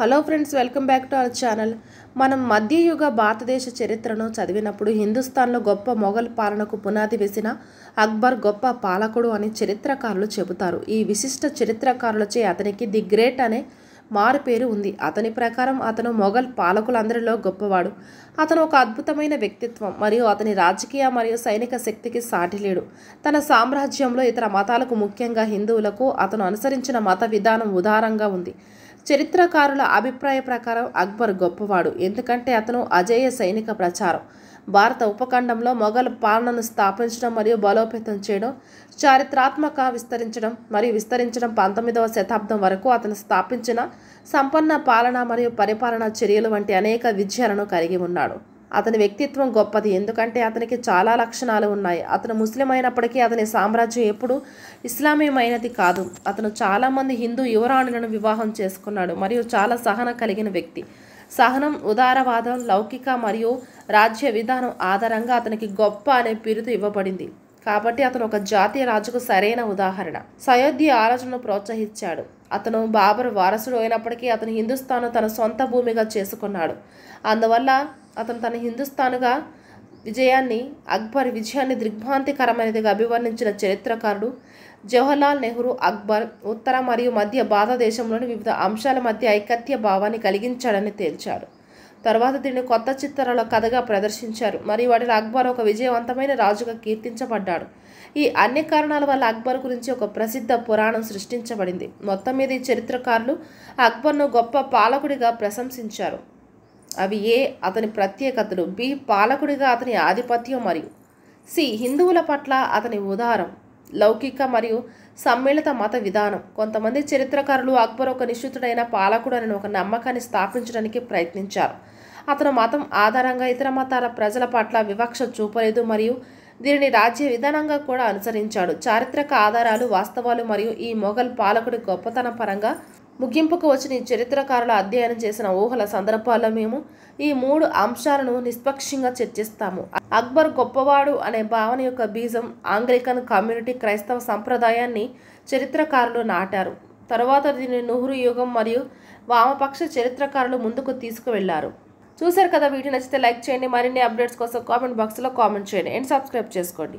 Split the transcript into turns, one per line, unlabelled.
hello friends welcome back to our channel మనం మధ్యయుగ భారతదేశ చరిత్రను చదివినప్పుడు హిందుస్థాన్లో గొప్ప మొఘల్ పాలనకు పునాది వేసిన అక్బర్ గొప్ప పాలకుడు అని చరిత్రకారులు చెబుతారు ఈ విశిష్ట చరిత్రకారులచే అతనికి ది గ్రేట్ అనే మారు పేరు ఉంది అతని ప్రకారం అతను మొఘల్ పాలకులందరిలో గొప్పవాడు అతను ఒక అద్భుతమైన వ్యక్తిత్వం మరియు అతని రాజకీయ మరియు సైనిక శక్తికి సాటి లేడు తన సామ్రాజ్యంలో ఇతర మతాలకు ముఖ్యంగా హిందువులకు అతను అనుసరించిన మత విధానం ఉదారంగా ఉంది చరిత్రకారుల అభిప్రాయ ప్రకారం అక్బర్ గొప్పవాడు ఎందుకంటే అతను అజేయ సైనిక ప్రచారం భారత ఉపఖండంలో మొఘల్ పాలనను స్థాపించడం మరియు బలోపేతం చేయడం చారిత్రాత్మక విస్తరించడం మరియు విస్తరించడం పంతొమ్మిదవ శతాబ్దం వరకు అతను స్థాపించిన సంపన్న పాలన మరియు పరిపాలన చర్యలు వంటి అనేక విజయాలను కలిగి ఉన్నాడు అతని వ్యక్తిత్వం గొప్పది ఎందుకంటే అతనికి చాలా లక్షణాలు ఉన్నాయి అతను ముస్లిం అయినప్పటికీ అతని సామ్రాజ్యం ఎప్పుడు ఇస్లామీయమైనది కాదు అతను చాలామంది హిందూ యువరాణులను వివాహం చేసుకున్నాడు మరియు చాలా సహనం కలిగిన వ్యక్తి సహనం ఉదారవాదం లౌకిక మరియు రాజ్య విధానం ఆధారంగా అతనికి గొప్ప అనే పిరుదు ఇవ్వబడింది కాబట్టి అతను ఒక జాతీయ రాజుకు సరైన ఉదాహరణ సయోధ్య ఆలోచనను ప్రోత్సహించాడు అతను బాబర్ వారసుడు అయినప్పటికీ అతను హిందుస్థాను తన సొంత భూమిగా చేసుకున్నాడు అందువల్ల అతను తన హిందుస్థానుగా విజయాన్ని అక్బర్ విజయాన్ని దిగ్భ్రాంతికరమైనదిగా అభివర్ణించిన చరిత్రకారుడు జవహర్లాల్ నెహ్రూ అక్బర్ ఉత్తర మరియు మధ్య భారతదేశంలోని వివిధ అంశాల మధ్య ఐకత్య భావాన్ని కలిగించాడని తేల్చాడు తర్వాత దీన్ని కొత్త చిత్రాల కథగా ప్రదర్శించారు మరియు వాటిని అక్బర్ ఒక విజయవంతమైన రాజుగా కీర్తించబడ్డాడు ఈ అన్ని కారణాల వల్ల అక్బర్ గురించి ఒక ప్రసిద్ధ పురాణం సృష్టించబడింది మొత్తం మీద ఈ చరిత్రకారులు అక్బర్ను గొప్ప పాలకుడిగా ప్రశంసించారు అవి ఏ అతని ప్రత్యేకతలు బి పాలకుడిగా అతని ఆధిపత్యం మరియు సి హిందువుల పట్ల అతని ఉదారం లౌకిక మరియు సమ్మిళిత మత విధానం కొంతమంది చరిత్రకారులు అక్బర్ ఒక నిశ్చితుడైన పాలకుడు ఒక నమ్మకాన్ని స్థాపించడానికి ప్రయత్నించారు అతను మతం ఆధారంగా ఇతర మతాల ప్రజల పట్ల వివక్ష చూపలేదు మరియు దీనిని రాజ్య విధానంగా కూడా అనుసరించాడు చారిత్రక ఆధారాలు వాస్తవాలు మరియు ఈ మొఘల్ పాలకుడి గొప్పతన పరంగా ముగింపుకు వచ్చిన ఈ చరిత్రకారుల అధ్యయనం చేసిన ఊహల సందర్భాల్లో మేము ఈ మూడు అంశాలను నిష్పక్షంగా చర్చిస్తాము అక్బర్ గొప్పవాడు అనే భావన యొక్క బీజం ఆంగ్లికన్ కమ్యూనిటీ క్రైస్తవ సంప్రదాయాన్ని చరిత్రకారులు నాటారు తర్వాత దీన్ని నెహ్రూ యుగం మరియు వామపక్ష చరిత్రకారులు ముందుకు తీసుకువెళ్లారు చూశారు కదా వీటిని నచ్చితే లైక్ చేయండి మరిన్ని అప్డేట్స్ కోసం కామెంట్ బాక్స్లో కామెంట్ చేయండి అండ్ సబ్స్క్రైబ్ చేసుకోండి